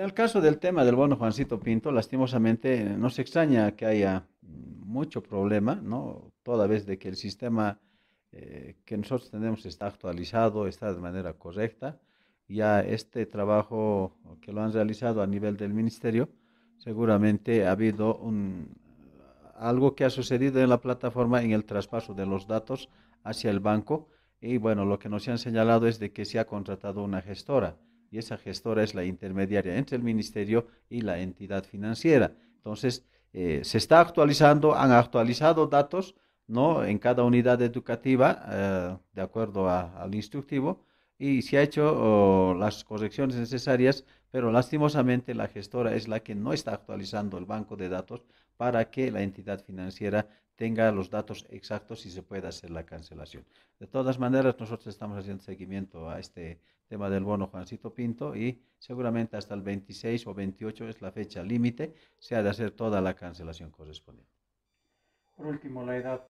en el caso del tema del bono Juancito Pinto, lastimosamente no se extraña que haya mucho problema, ¿no? Toda vez de que el sistema eh, que nosotros tenemos está actualizado, está de manera correcta. Ya este trabajo que lo han realizado a nivel del ministerio, seguramente ha habido un, algo que ha sucedido en la plataforma en el traspaso de los datos hacia el banco. Y bueno, lo que nos han señalado es de que se ha contratado una gestora y esa gestora es la intermediaria entre el ministerio y la entidad financiera. Entonces, eh, se está actualizando, han actualizado datos ¿no? en cada unidad educativa eh, de acuerdo al instructivo y se ha hecho las correcciones necesarias, pero lastimosamente la gestora es la que no está actualizando el banco de datos para que la entidad financiera tenga los datos exactos y se pueda hacer la cancelación. De todas maneras, nosotros estamos haciendo seguimiento a este tema del bono Juancito Pinto y seguramente hasta el 26 o 28 es la fecha límite, se ha de hacer toda la cancelación correspondiente. Por último, la edad